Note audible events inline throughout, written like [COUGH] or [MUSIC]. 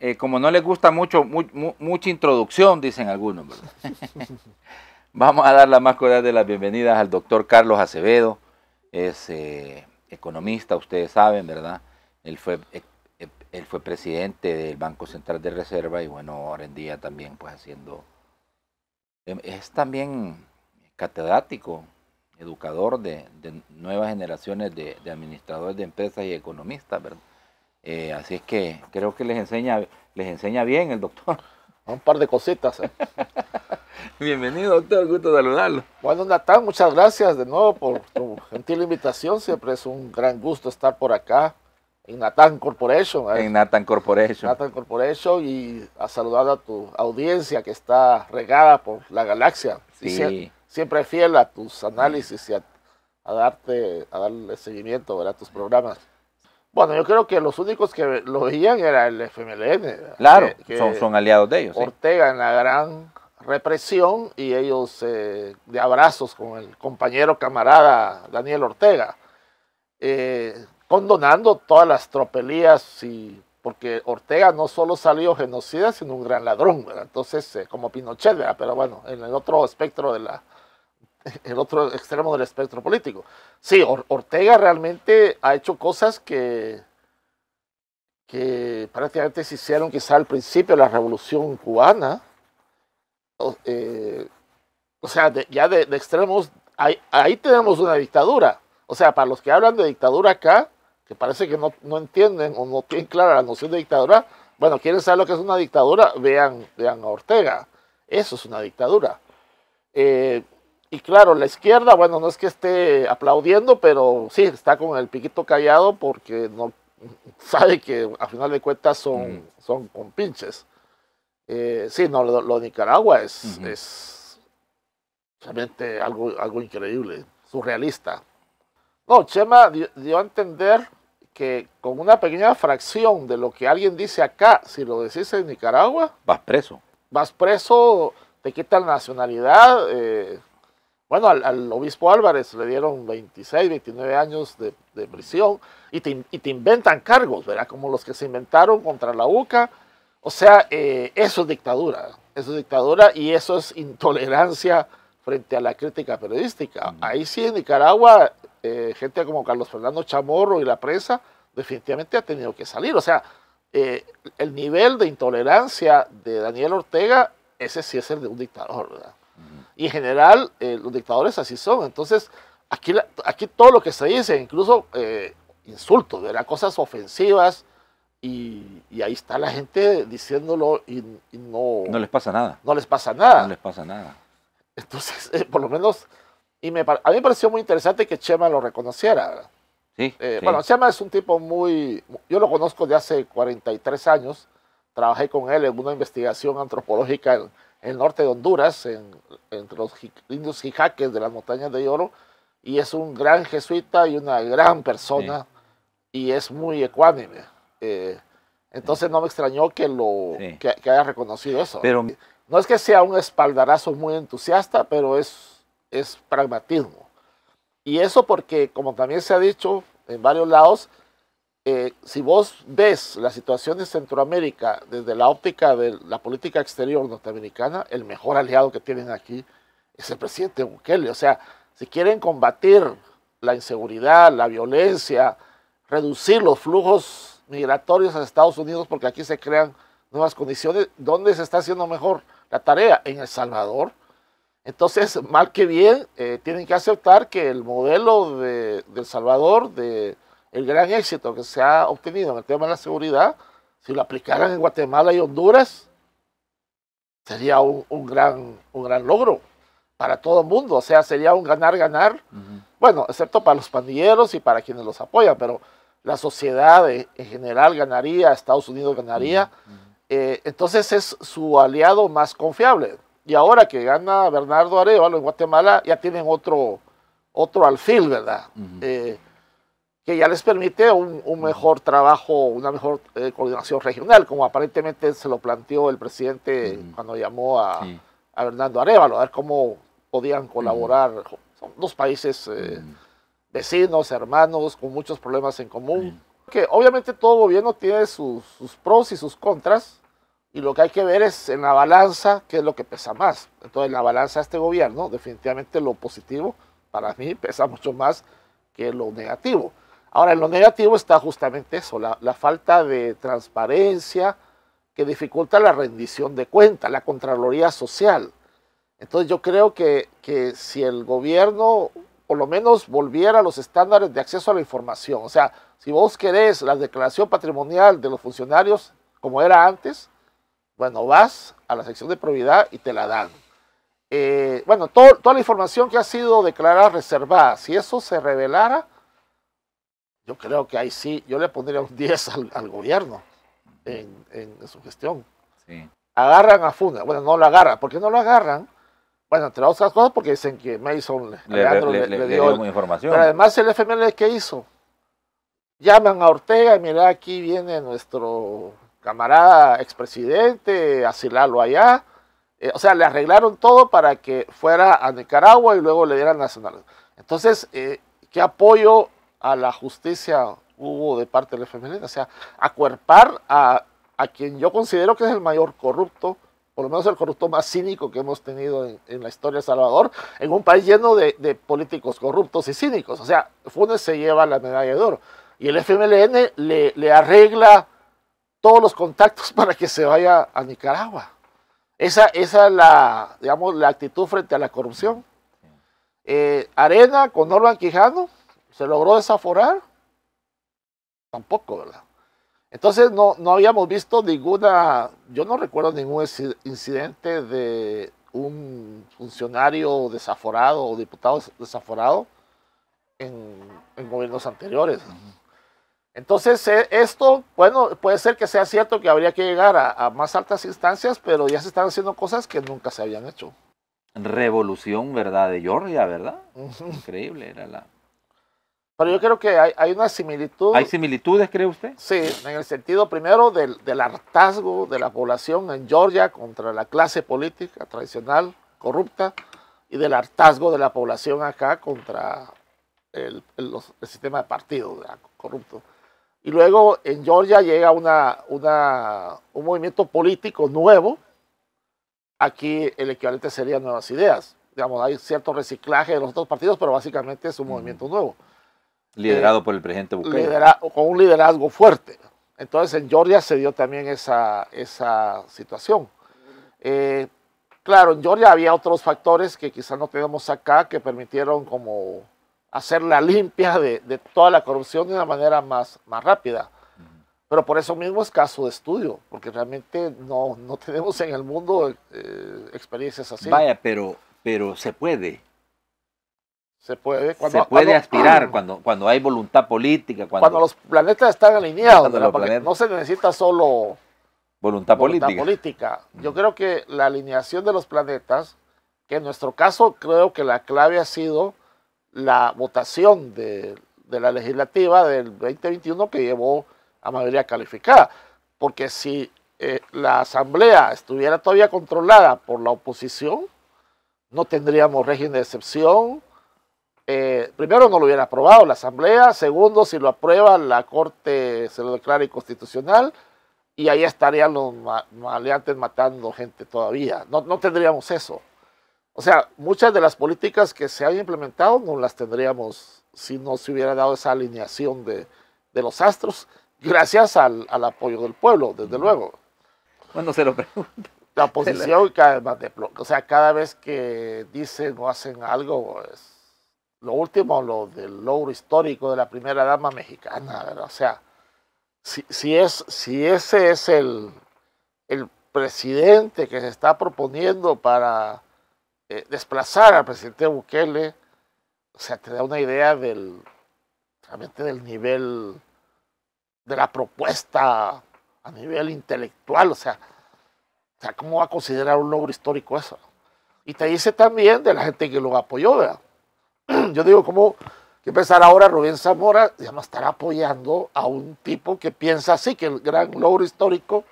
Eh, como no les gusta mucho, mucha introducción, dicen algunos. [LAUGHS] Vamos a dar la más cordial de las bienvenidas al doctor Carlos Acevedo, es eh, economista, ustedes saben, ¿verdad? Eh, él fue, presidente del Banco Central de Reserva y bueno, ahora en día también pues haciendo, em, es también catedrático, educador de, nuevas generaciones de administradores de empresas y economistas, ¿verdad? Eh, así es que creo que les enseña, les enseña bien el doctor. [LAUGHS] Un par de cositas. ¿eh? [LAUGHS] Bienvenido, doctor, gusto saludarlo. Bueno, Natán, muchas gracias de nuevo por tu gentil invitación. Siempre es un gran gusto estar por acá en Natán Corporation. ¿eh? En Natán Corporation. Natán Corporation y a saludar a tu audiencia que está regada por la galaxia. Sí. siempre fiel a tus análisis y a, darte, a darle seguimiento a tus programas. Bueno, yo creo que los únicos que lo veían era el FMLN. Claro, son, aliados de ellos. Ortega en la gran represión y ellos eh, de abrazos con el compañero camarada Daniel Ortega, eh, condonando todas las tropelías y porque Ortega no solo salió genocida, sino un gran ladrón, Entonces, eh, como Pinochet, Pero bueno, en el otro espectro de la, el otro extremo del espectro político. Sí, Ortega realmente ha hecho cosas que, que prácticamente se hicieron quizá al principio de la revolución cubana. O, eh, sea, ya de, extremos, ahí, ahí, tenemos una dictadura. O sea, para los que hablan de dictadura acá, que parece que no, no entienden o no tienen clara la noción de dictadura, bueno, quieren saber lo que es una dictadura, vean, vean a Ortega. Eso es una dictadura. Eh, y claro, la izquierda, bueno, no es que esté aplaudiendo, pero sí, está con el piquito callado porque no [LAUGHS] sabe que a final de cuentas son, son compinches. Eh, sí, no, lo, de Nicaragua es, realmente algo, algo increíble, surrealista. No, Chema dio, a entender que con una pequeña fracción de lo que alguien dice acá, si lo decís en Nicaragua... Vas preso. Vas preso, te quitan nacionalidad, eh, bueno, al, obispo Álvarez le dieron 26, 29 años de, prisión y te, inventan cargos, ¿verdad? Como los que se inventaron contra la UCA. O sea, eh, eso es dictadura, eso es dictadura y eso es intolerancia frente a la crítica periodística. Ahí sí en Nicaragua, eh, gente como Carlos Fernando Chamorro y la prensa definitivamente ha tenido que salir. O sea, eh, el nivel de intolerancia de Daniel Ortega, ese sí es el de un dictador, ¿verdad? Y en general, eh, los dictadores así son. Entonces, aquí, aquí todo lo que se dice, incluso eh, insultos, eran cosas ofensivas. Y, ahí está la gente diciéndolo y, no... No les pasa nada. No les pasa nada. No les pasa nada. Entonces, eh, por lo menos, y me, a mí me pareció muy interesante que Chema lo reconociera. Sí, Bueno, Chema es un tipo muy... Yo lo conozco de hace 43 años. Trabajé con él en una investigación antropológica en, el norte de Honduras, entre los indios jijaques de las montañas de Oro, y es un gran jesuita y una gran persona, y es muy ecuánime. Eh, entonces no me extrañó que, lo, haya reconocido eso. Pero, no es que sea un espaldarazo muy entusiasta, pero es, es pragmatismo. Y eso porque, como también se ha dicho en varios lados, eh, si vos ves la situación de Centroamérica desde la óptica de la política exterior norteamericana, el mejor aliado que tienen aquí es el presidente Bukele. O sea, si quieren combatir la inseguridad, la violencia, reducir los flujos migratorios a Estados Unidos, porque aquí se crean nuevas condiciones, ¿dónde se está haciendo mejor la tarea? En El Salvador. Entonces, mal que bien, eh, tienen que aceptar que el modelo de El Salvador, de el gran éxito que se ha obtenido en el tema de la seguridad, si lo aplicaran en Guatemala y Honduras, sería un, gran, un gran logro para todo el mundo. O sea, sería un ganar-ganar. Bueno, excepto para los pandilleros y para quienes los apoyan, pero la sociedad en, general ganaría, Estados Unidos ganaría. Eh, entonces es su aliado más confiable. Y ahora que gana Bernardo Arevalo en Guatemala, ya tienen otro, otro alfil, ¿verdad? ya les permite un, mejor trabajo, una mejor eh, coordinación regional, como aparentemente se lo planteó el presidente cuando llamó a, a, Arevalo, a ver cómo podían colaborar. dos países eh, vecinos, hermanos, con muchos problemas en común. Que obviamente todo gobierno tiene sus, sus pros y sus contras, y lo que hay que ver es en la balanza qué es lo que pesa más. Entonces, en la balanza de este gobierno, definitivamente lo positivo para mí pesa mucho más que lo negativo. Ahora, en lo negativo está justamente eso, la, falta de transparencia que dificulta la rendición de cuentas, la Contraloría Social. Entonces yo creo que, si el gobierno por lo menos volviera a los estándares de acceso a la información, o sea, si vos querés la declaración patrimonial de los funcionarios como era antes, bueno, vas a la sección de probidad y te la dan. Eh, bueno, todo, toda la información que ha sido declarada reservada, si eso se revelara, yo creo que ahí sí, yo le pondría un 10 al, gobierno en, su gestión. Agarran a Funda, bueno, no lo agarran, ¿por qué no lo agarran? Bueno, entre otras cosas porque dicen que Mason le, le, dio, información. Pero además el FML ¿qué hizo? Llaman a Ortega y mira, aquí viene nuestro camarada expresidente, asilalo allá. Eh, o sea, le arreglaron todo para que fuera a Nicaragua y luego le dieran nacional. Entonces, eh, ¿qué apoyo a la justicia hubo de parte del FMLN, o sea, acuerpar a, quien yo considero que es el mayor corrupto, por lo menos el corrupto más cínico que hemos tenido en, la historia de Salvador, en un país lleno de, políticos corruptos y cínicos. O sea, Funes se lleva la medalla de oro y el FMLN le, arregla todos los contactos [LAUGHS] para que se vaya a Nicaragua. Esa, esa es la, digamos, la actitud frente a la corrupción. Eh, Arena con Norman Quijano, ¿Se logró desaforar? Tampoco, ¿verdad? Entonces no, no habíamos visto ninguna, yo no recuerdo ningún incidente de un funcionario desaforado o diputado desaforado en, gobiernos anteriores. Entonces, eh, esto, bueno, puede ser que sea cierto que habría que llegar a, más altas instancias, pero ya se están haciendo cosas que nunca se habían hecho. Revolución, ¿verdad? De Georgia, ¿verdad? Increíble era la, pero yo creo que hay, una similitud. ¿Hay similitudes, cree usted? Sí, en el sentido primero del, hartazgo de la población en Georgia contra la clase política tradicional, corrupta, y del hartazgo de la población acá contra el, sistema de partidos corrupto. Y luego en Georgia llega una, un movimiento político nuevo. Aquí el equivalente sería Nuevas Ideas. Digamos, hay cierto reciclaje de los otros partidos, pero básicamente es un movimiento nuevo. Eh, liderado por el presidente Bukele. con un liderazgo fuerte. Entonces en Georgia se dio también esa, esa situación. Eh, claro, en Georgia había otros factores que quizás no tenemos acá que permitieron como hacer la limpia de, toda la corrupción de una manera más, más rápida. Pero por eso mismo es caso de estudio, porque realmente no, no tenemos en el mundo eh, experiencias así. Vaya, pero, pero se puede. Se puede, cuando, aspirar cuando, cuando hay voluntad política. Cuando, los planetas están alineados, no se necesita solo voluntad, política. Yo mm. creo que la alineación de los planetas, que en nuestro caso creo que la clave ha sido la votación de, la legislativa del 2021 que llevó a mayoría calificada. Porque si eh, la asamblea estuviera todavía controlada por la oposición, no tendríamos régimen de excepción, eh, primero no lo hubiera aprobado la Asamblea, segundo si lo aprueba la Corte se lo declara inconstitucional y ahí estarían los maleantes matando gente todavía. No, tendríamos eso. O sea, muchas de las políticas que se han implementado no las tendríamos si no se hubiera dado esa alineación de, de los astros, gracias al, apoyo del pueblo, desde mm. luego. Bueno, se lo pregunto. La oposición, cada vez más de, o sea, cada vez que dicen o hacen algo, es, lo último, lo del logro histórico de la primera dama mexicana, ¿verdad? O sea, si, es, si ese es el, presidente que se está proponiendo para eh, desplazar al presidente Bukele, o sea, te da una idea del, realmente del nivel de la propuesta a nivel intelectual, o sea, o sea, ¿cómo va a considerar un logro histórico eso? Y te dice también de la gente que lo apoyó, ¿verdad? [CLEARS THROAT] yo digo, ¿cómo que empezar ahora Rubén Zamora? Digamos, estar apoyando a un tipo que piensa así, que el gran logro histórico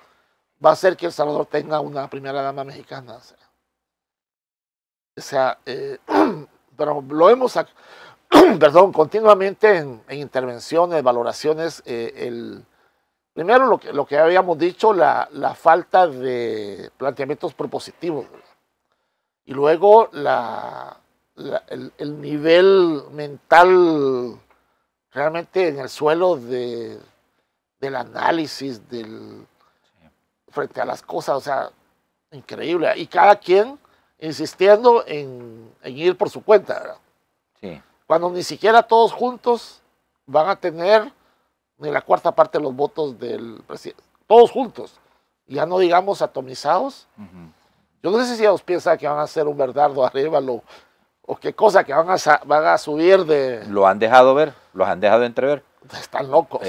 va a ser que El Salvador tenga una primera dama mexicana. O sea, eh, [CLEARS THROAT] pero lo hemos, [CLEARS THROAT] perdón, continuamente en, intervenciones, valoraciones, eh, el... Primero, lo que, lo que habíamos dicho, la, falta de planteamientos propositivos. Y luego, la, el, nivel mental realmente en el suelo de, del análisis, del frente a las cosas, o sea, increíble. Y cada quien insistiendo en, ir por su cuenta, Cuando ni siquiera todos juntos van a tener ni la cuarta parte de los votos del presidente. Todos juntos, ya no digamos atomizados. Yo no sé si ellos piensan que van a ser un verdadero Arevalo o qué cosa que van a, van a subir de... Lo han dejado ver, los han dejado entrever. Están locos.